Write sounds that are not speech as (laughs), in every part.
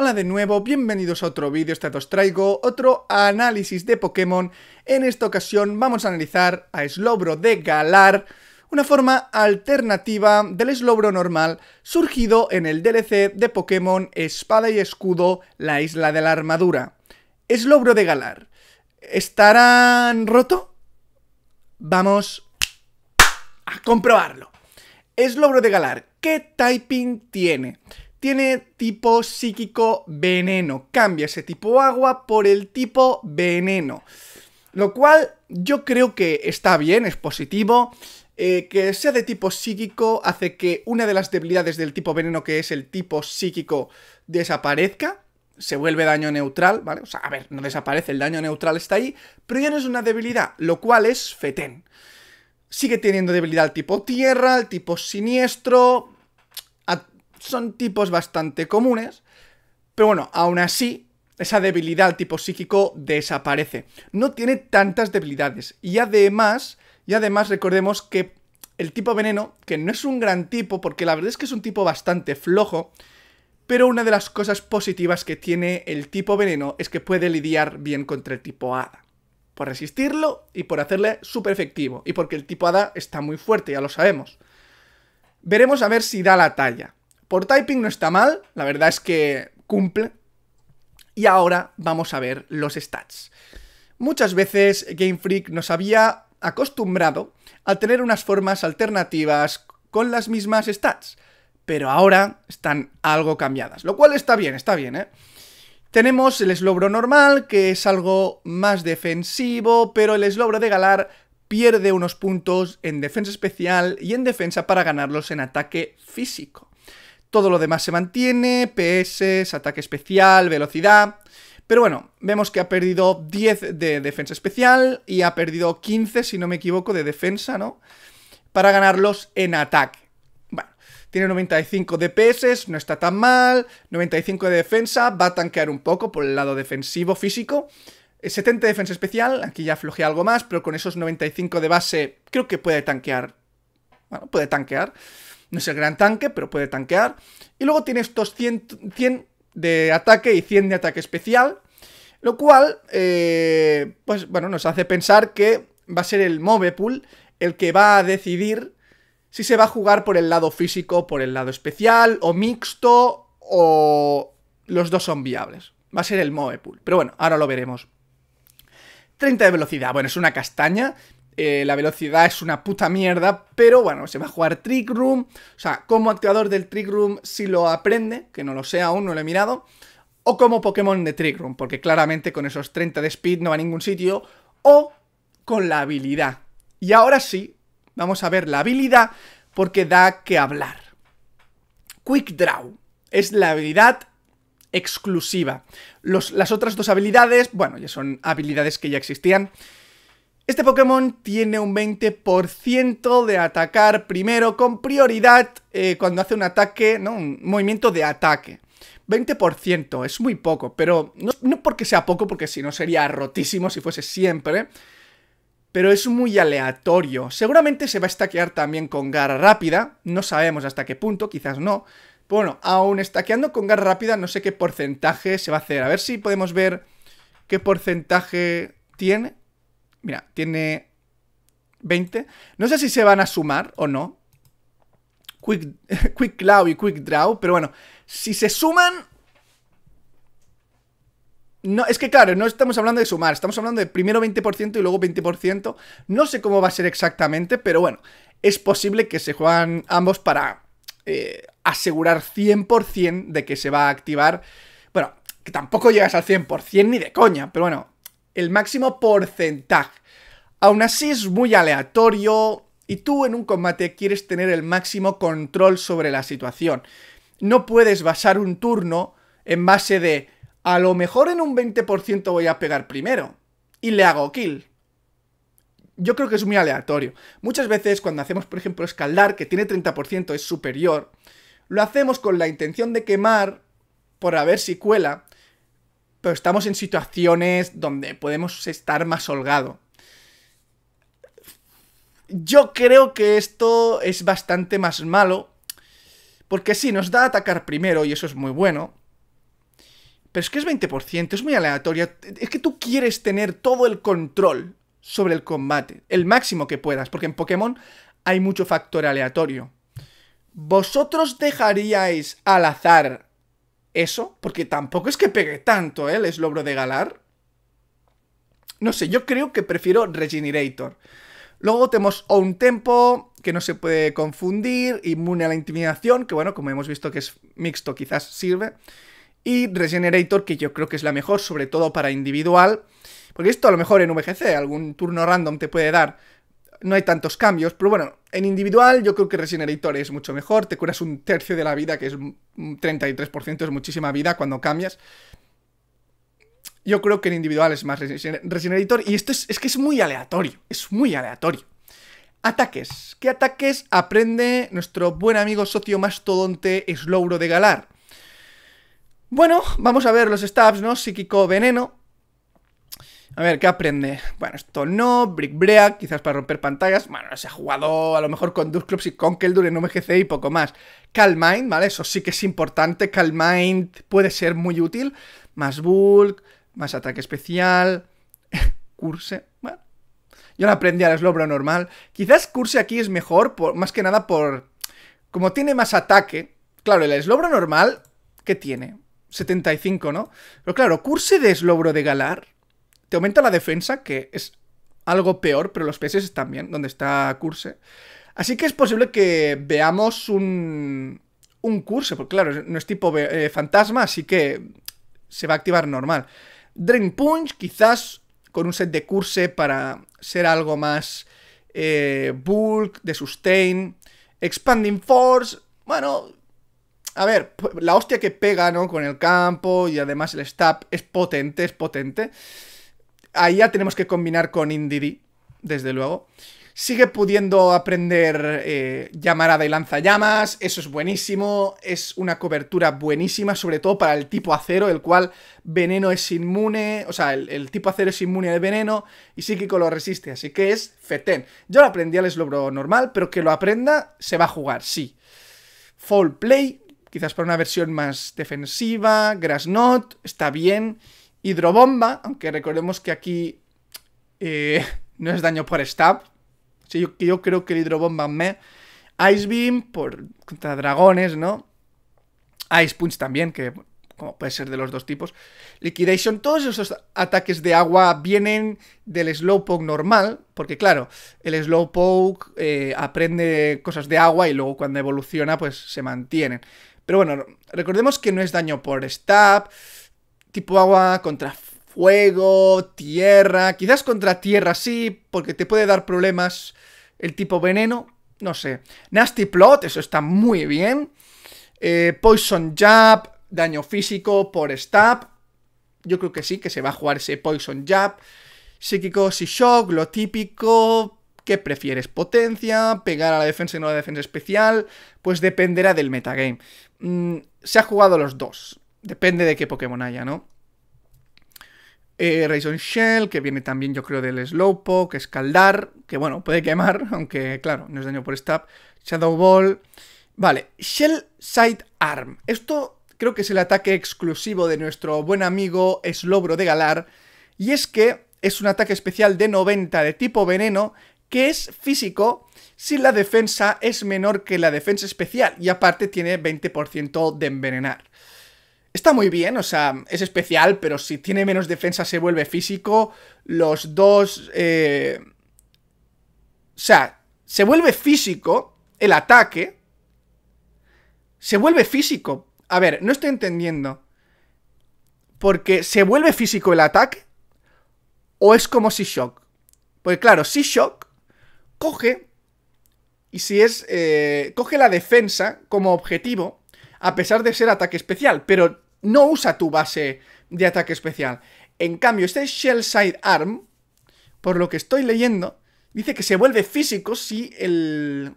Hola de nuevo, bienvenidos a otro vídeo, este os traigo otro análisis de Pokémon. En esta ocasión vamos a analizar a Eslobro de Galar, una forma alternativa del Eslobro normal surgido en el DLC de Pokémon Espada y Escudo, la Isla de la Armadura. Slowbro de Galar, ¿estarán roto? Vamos a comprobarlo. Slowbro de Galar, ¿qué typing tiene? tiene tipo psíquico veneno. Cambia ese tipo agua por el tipo veneno. Lo cual yo creo que está bien, es positivo. Eh, que sea de tipo psíquico hace que una de las debilidades del tipo veneno, que es el tipo psíquico, desaparezca. Se vuelve daño neutral, ¿vale? O sea, a ver, no desaparece, el daño neutral está ahí, pero ya no es una debilidad, lo cual es fetén. Sigue teniendo debilidad al tipo tierra, el tipo siniestro, son tipos bastante comunes, pero bueno, aún así, esa debilidad tipo psíquico desaparece. No tiene tantas debilidades. Y además, y además recordemos que el tipo veneno, que no es un gran tipo, porque la verdad es que es un tipo bastante flojo, pero una de las cosas positivas que tiene el tipo veneno es que puede lidiar bien contra el tipo hada. Por resistirlo y por hacerle súper efectivo. Y porque el tipo hada está muy fuerte, ya lo sabemos. Veremos a ver si da la talla. Por typing no está mal, la verdad es que cumple. Y ahora vamos a ver los stats. Muchas veces Game Freak nos había acostumbrado a tener unas formas alternativas con las mismas stats, pero ahora están algo cambiadas, lo cual está bien, está bien, ¿eh? Tenemos el eslogro normal, que es algo más defensivo, pero el eslogro de Galar pierde unos puntos en defensa especial y en defensa para ganarlos en ataque físico. Todo lo demás se mantiene, PS, ataque especial, velocidad... Pero bueno, vemos que ha perdido 10 de defensa especial y ha perdido 15, si no me equivoco, de defensa, ¿no? Para ganarlos en ataque. Bueno, tiene 95 PS, no está tan mal, 95 de defensa, va a tanquear un poco por el lado defensivo físico. 70 eh, de defensa especial, aquí ya flojea algo más, pero con esos 95 de base creo que puede tanquear. Bueno, puede tanquear. No es el gran tanque, pero puede tanquear. Y luego tiene estos 100, de ataque y 100 de ataque especial. Lo cual, eh, pues bueno, nos hace pensar que va a ser el Movepool el que va a decidir si se va a jugar por el lado físico, por el lado especial, o mixto, o los dos son viables. Va a ser el Movepool. Pero bueno, ahora lo veremos. 30 de velocidad, bueno, es una castaña. Eh, la velocidad es una puta mierda, pero bueno, se va a jugar Trick Room, o sea, como activador del Trick Room si lo aprende, que no lo sé aún, no lo he mirado, o como Pokémon de Trick Room, porque claramente con esos 30 de speed no va a ningún sitio, o con la habilidad. Y ahora sí, vamos a ver la habilidad, porque da que hablar. Quick Draw es la habilidad exclusiva. las otras dos habilidades, bueno, ya son habilidades que ya existían, este Pokémon tiene un 20% de atacar primero con prioridad eh, cuando hace un ataque, ¿no? Un movimiento de ataque. 20% es muy poco, pero no, porque sea poco, porque si no sería rotísimo si fuese siempre. Pero es muy aleatorio. Seguramente se va a stackear también con garra rápida. No sabemos hasta qué punto, quizás no. bueno, aún stackeando con garra rápida, no sé qué porcentaje se va a hacer. A ver si podemos ver qué porcentaje tiene. Mira, tiene 20. No sé si se van a sumar o no. Quick, (laughs) quick Claw y Quick Draw, pero bueno, si se suman... No, es que claro, no estamos hablando de sumar, estamos hablando de primero 20% y luego 20%. No sé cómo va a ser exactamente, pero bueno, es posible que se jueguen ambos para eh, asegurar 100% de que se va a activar. Bueno, que tampoco llegas al 100% ni de coña, pero bueno, el máximo porcentaje. Aún así es muy aleatorio y tú en un combate quieres tener el máximo control sobre la situación. No puedes basar un turno en base de a lo mejor en un 20% voy a pegar primero y le hago kill. Yo creo que es muy aleatorio. Muchas veces cuando hacemos, por ejemplo, escaldar, que tiene 30%, es superior, lo hacemos con la intención de quemar por a ver si cuela, pero estamos en situaciones donde podemos estar más holgado. Yo creo que esto es bastante más malo, porque sí, nos da a atacar primero y eso es muy bueno. Pero es que es 20%, es muy aleatorio. Es que tú quieres tener todo el control sobre el combate, el máximo que puedas, porque en Pokémon hay mucho factor aleatorio. ¿Vosotros dejaríais al azar eso, porque tampoco es que pegue tanto él ¿eh? es logro de Galar. No sé, yo creo que prefiero Regenerator. Luego tenemos Own Tempo, que no se puede confundir, Inmune a la Intimidación, que bueno, como hemos visto que es mixto, quizás sirve. Y Regenerator, que yo creo que es la mejor, sobre todo para individual. Porque esto a lo mejor en VGC, algún turno random te puede dar no hay tantos cambios, pero bueno, en individual yo creo que Resinerator es mucho mejor, te curas un tercio de la vida, que es un 33%, es muchísima vida cuando cambias. Yo creo que en individual es más Resinerator, y esto es, es que es muy aleatorio, es muy aleatorio. Ataques. ¿Qué ataques aprende nuestro buen amigo socio mastodonte Slowro de Galar? Bueno, vamos a ver los stabs, ¿no? Psíquico Veneno, a ver, ¿qué aprende? Bueno, esto no, Brick Break, quizás para romper pantallas. Bueno, se ha jugado a lo mejor con Clubs y con Keldur en MGC y poco más. Mind, ¿vale? Eso sí que es importante. Mind puede ser muy útil. Más Bulk, más ataque especial. (laughs) Curse, bueno. Yo no aprendí al eslobro normal. Quizás Curse aquí es mejor, por, más que nada por... Como tiene más ataque... Claro, el eslobro normal, ¿qué tiene? 75, ¿no? Pero claro, Curse de Eslobro de Galar te aumenta la defensa, que es algo peor, pero los PS están bien, donde está Curse. Así que es posible que veamos un, un Curse, porque claro, no es tipo eh, fantasma, así que se va a activar normal. Drain Punch, quizás con un set de Curse para ser algo más eh, bulk, de sustain. Expanding Force, bueno, a ver, la hostia que pega, ¿no? Con el campo y además el stab es potente, es potente. Ahí ya tenemos que combinar con Indidi, desde luego. Sigue pudiendo aprender eh, llamarada y lanzallamas, eso es buenísimo, es una cobertura buenísima, sobre todo para el tipo acero, el cual veneno es inmune, o sea, el, tipo acero es inmune de veneno y psíquico lo resiste, así que es fetén. Yo lo aprendí al logro normal, pero que lo aprenda se va a jugar, sí. Fall play, quizás para una versión más defensiva, Grass Knot, está bien. Hidrobomba, aunque recordemos que aquí eh, (laughs) no es daño por stab. Sí, yo, creo que el hidrobomba me. Ice Beam por, contra dragones, ¿no? Ice Punch también, que como puede ser de los dos tipos. Liquidation, todos esos ataques de agua vienen del Slowpoke normal, porque claro, el Slowpoke eh, aprende cosas de agua y luego cuando evoluciona pues se mantienen. Pero bueno, recordemos que no es daño por stab, tipo agua contra fuego, tierra. Quizás contra tierra sí, porque te puede dar problemas el tipo veneno. No sé. Nasty Plot, eso está muy bien. Eh, poison Jab, daño físico por Stab. Yo creo que sí, que se va a jugar ese Poison Jab. Psíquico, si shock, lo típico. ¿Qué prefieres? ¿Potencia? ¿Pegar a la defensa y no a la defensa especial? Pues dependerá del metagame. Mm, se ha jugado los dos. Depende de qué Pokémon haya, ¿no? Eh, Shell, que viene también, yo creo, del Slowpoke, Escaldar, que bueno, puede quemar, (laughs) aunque claro, no es daño por stab. Shadow Ball. Vale, Shell Side Arm. Esto creo que es el ataque exclusivo de nuestro buen amigo Slobro de Galar. Y es que es un ataque especial de 90 de tipo veneno que es físico si la defensa es menor que la defensa especial y aparte tiene 20% de envenenar. Está muy bien, o sea, es especial, pero si tiene menos defensa se vuelve físico. Los dos... Eh, o sea, se vuelve físico el ataque. Se vuelve físico. A ver, no estoy entendiendo. Porque se vuelve físico el ataque. O es como si shock. Porque claro, si shock coge... Y si es... Eh, coge la defensa como objetivo a pesar de ser ataque especial, pero no usa tu base de ataque especial. En cambio, este Shell Arm, por lo que estoy leyendo, dice que se vuelve físico si el,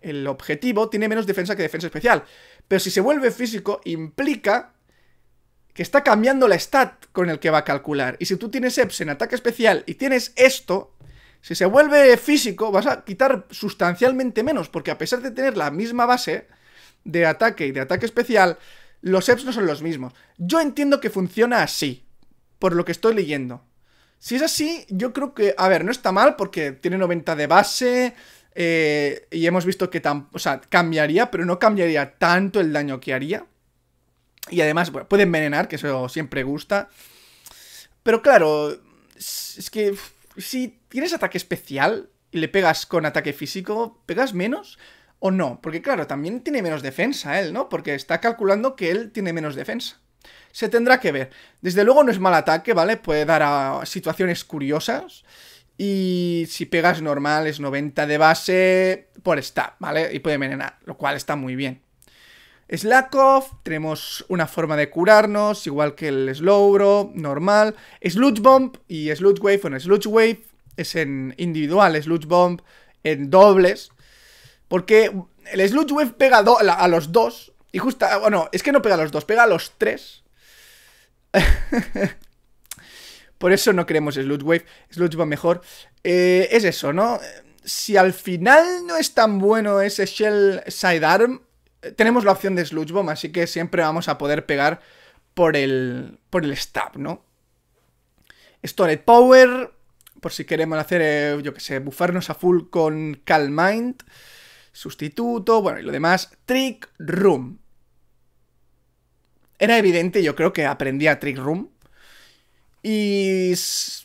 el objetivo tiene menos defensa que defensa especial. Pero si se vuelve físico, implica que está cambiando la stat con el que va a calcular. Y si tú tienes EPS en ataque especial y tienes esto, si se vuelve físico, vas a quitar sustancialmente menos, porque a pesar de tener la misma base, de ataque y de ataque especial, los EPS no son los mismos. Yo entiendo que funciona así, por lo que estoy leyendo. Si es así, yo creo que, a ver, no está mal porque tiene 90 de base eh, y hemos visto que o sea, cambiaría, pero no cambiaría tanto el daño que haría. Y además, puede envenenar, que eso siempre gusta. Pero claro, es que si tienes ataque especial y le pegas con ataque físico, pegas menos. ¿O no? Porque claro, también tiene menos defensa él, ¿no? Porque está calculando que él tiene menos defensa. Se tendrá que ver. Desde luego no es mal ataque, ¿vale? Puede dar a situaciones curiosas. Y si pegas normal es 90 de base por stat, ¿vale? Y puede envenenar, lo cual está muy bien. Slakov, tenemos una forma de curarnos, igual que el Slowbro, normal. Sludge Bomb y Sludge Wave, bueno, Sludge Wave es en individual, Sludge Bomb en dobles, porque el Sludge Wave pega a los dos. Y justo. Bueno, es que no pega a los dos, pega a los tres. (laughs) Por eso no queremos Sludge Wave. Sludge Bomb mejor. Eh, es eso, ¿no? Si al final no es tan bueno ese Shell Sidearm, tenemos la opción de Sludge Bomb, así que siempre vamos a poder pegar por el, por el stab, ¿no? Stored Power, por si queremos hacer, eh, yo que sé, bufarnos a full con Calm Mind sustituto, bueno, y lo demás. Trick Room. Era evidente, yo creo que aprendía Trick Room. Y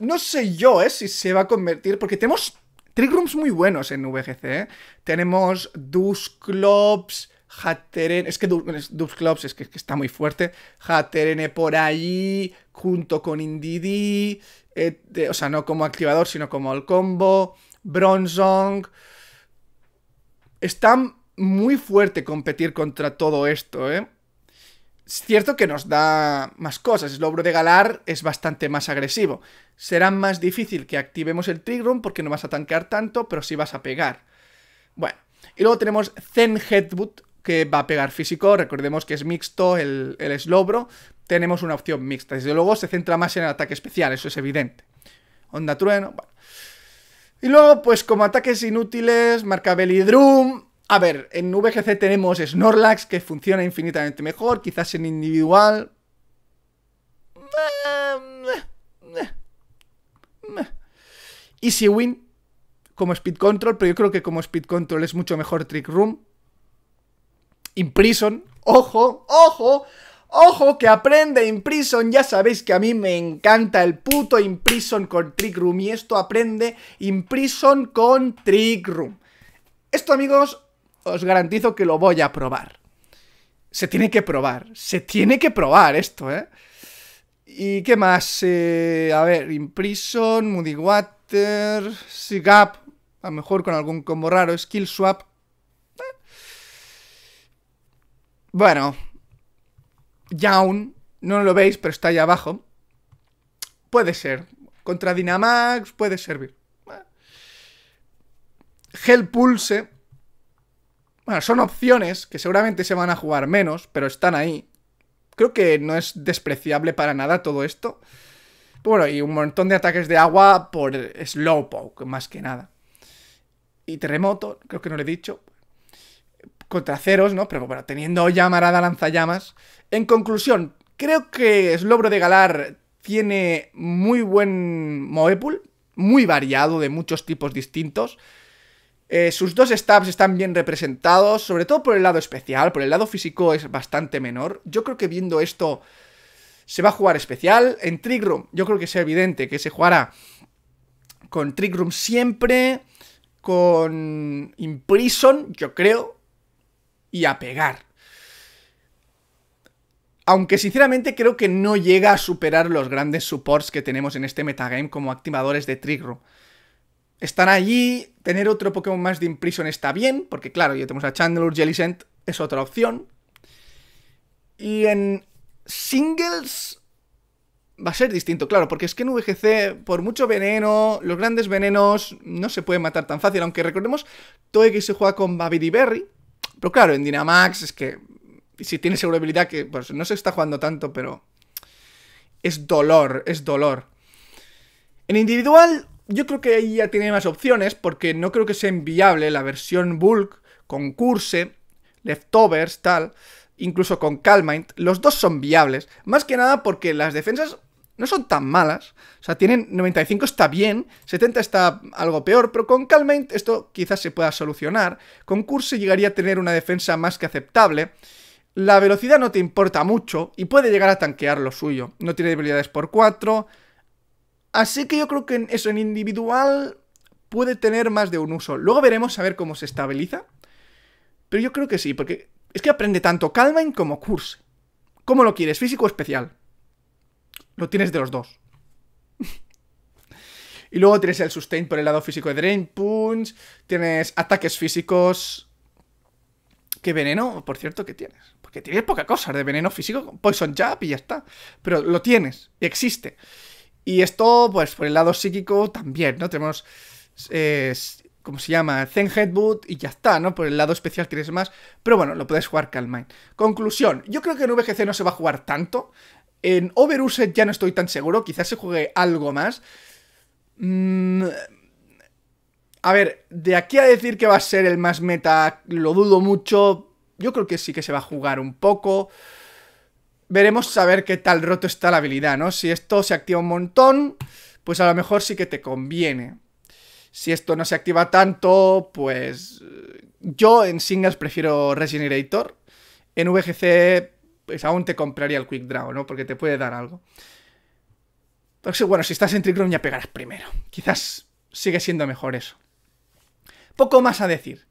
no sé yo, ¿eh? Si se va a convertir, porque tenemos Trick Rooms muy buenos en VGC, eh. Tenemos Dusclops, Hatterene, es que Dusclops es, que, que, está muy fuerte, Hatterene por allí junto con Indidi, eh, o sea, no como activador, sino como el combo, Bronzong, está muy fuerte competir contra todo esto, ¿eh? Es cierto que nos da más cosas. El de Galar es bastante más agresivo. Será más difícil que activemos el Trigroom porque no vas a tanquear tanto, pero sí vas a pegar. Bueno, y luego tenemos Zen Headbutt, que va a pegar físico. Recordemos que es mixto el, el eslobro. Tenemos una opción mixta. Desde luego se centra más en el ataque especial, eso es evidente. Onda trueno, bueno. Y luego, pues como ataques inútiles, marca Drum A ver, en VGC tenemos Snorlax, que funciona infinitamente mejor, quizás en individual. Easy Win, como Speed Control, pero yo creo que como Speed Control es mucho mejor Trick Room. Imprison, ojo, ojo, Ojo que aprende Imprison, ya sabéis que a mí me encanta el puto Imprison con Trick Room y esto aprende Imprison con Trick Room. Esto amigos, os garantizo que lo voy a probar. Se tiene que probar, se tiene que probar esto, ¿eh? ¿Y qué más? Eh, a ver, Imprison, Moody Water, Sigap, a lo mejor con algún combo raro, Skill Swap. Eh. Bueno, Jaun, no lo veis, pero está allá abajo. Puede ser. Contra Dynamax puede servir. Hell Pulse. Bueno, son opciones que seguramente se van a jugar menos, pero están ahí. Creo que no es despreciable para nada todo esto. Bueno, y un montón de ataques de agua por Slowpoke, más que nada. Y terremoto, creo que no lo he dicho contra ceros, ¿no? Pero bueno, teniendo llamarada lanzallamas. En conclusión, creo que Slobro de Galar tiene muy buen Moepul, muy variado, de muchos tipos distintos. Eh, sus dos stabs están bien representados, sobre todo por el lado especial, por el lado físico es bastante menor. Yo creo que viendo esto se va a jugar especial. En Trick Room yo creo que es evidente que se jugará con Trick Room siempre, con Imprison, yo creo, y a pegar. Aunque sinceramente creo que no llega a superar los grandes supports que tenemos en este metagame como activadores de Trigro. Están allí, tener otro Pokémon más de Imprison está bien, porque claro, ya tenemos a Chandler, Jellicent, es otra opción. Y en singles va a ser distinto, claro, porque es que en VGC, por mucho veneno, los grandes venenos no se pueden matar tan fácil, aunque recordemos, Toegi se juega con Babidi Berry, pero claro, en Dynamax es que si tiene seguro habilidad, que pues no se está jugando tanto, pero es dolor, es dolor. En individual, yo creo que ahí ya tiene más opciones, porque no creo que sea inviable la versión Bulk con Curse, Leftovers, tal, incluso con Calmind. Los dos son viables, más que nada porque las defensas no son tan malas. O sea, tienen 95 está bien, 70 está algo peor, pero con Calmind esto quizás se pueda solucionar. Con Curse llegaría a tener una defensa más que aceptable. La velocidad no te importa mucho y puede llegar a tanquear lo suyo. No tiene debilidades por 4. Así que yo creo que eso en individual puede tener más de un uso. Luego veremos a ver cómo se estabiliza. Pero yo creo que sí, porque es que aprende tanto Calmine como Curse. ¿Cómo lo quieres? ¿Físico o especial? Lo tienes de los dos. y luego tienes el sustain por el lado físico de Drain Punch. Tienes ataques físicos. ¿Qué veneno, por cierto, que tienes? Porque tienes poca cosa de veneno físico. Poison Jab y ya está. Pero lo tienes. existe. Y esto, pues por el lado psíquico también, ¿no? Tenemos. ¿Cómo se llama? Zen Headbutt y ya está, ¿no? Por el lado especial tienes más. Pero bueno, lo puedes jugar Mind. Conclusión: Yo creo que en VGC no se va a jugar tanto. En overuse ya no estoy tan seguro, quizás se juegue algo más. Mm, a ver, de aquí a decir que va a ser el más meta, lo dudo mucho. Yo creo que sí que se va a jugar un poco. Veremos a ver qué tal roto está la habilidad, ¿no? Si esto se activa un montón, pues a lo mejor sí que te conviene. Si esto no se activa tanto, pues eh, yo en singles prefiero Regenerator. En VGC pues aún te compraría el Quick Draw, ¿no? Porque te puede dar algo. Entonces, pues, bueno, si estás en Trick ya pegarás primero. Quizás sigue siendo mejor eso. Poco más a decir.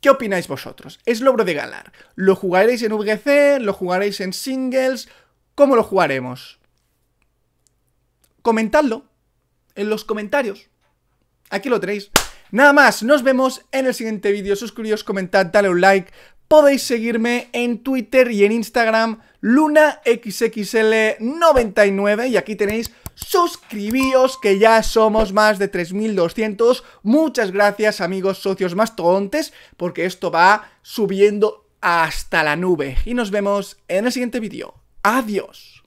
¿Qué opináis vosotros? ¿Es logro de galar? ¿Lo jugaréis en VGC? ¿Lo jugaréis en singles? ¿Cómo lo jugaremos? Comentadlo en los comentarios. Aquí lo tenéis. Nada más, nos vemos en el siguiente vídeo. Suscribíos, comentad, dale un like podéis seguirme en Twitter y en Instagram LunaXXL99 y aquí tenéis suscribíos que ya somos más de 3200 muchas gracias amigos socios más tontes, porque esto va subiendo hasta la nube y nos vemos en el siguiente vídeo adiós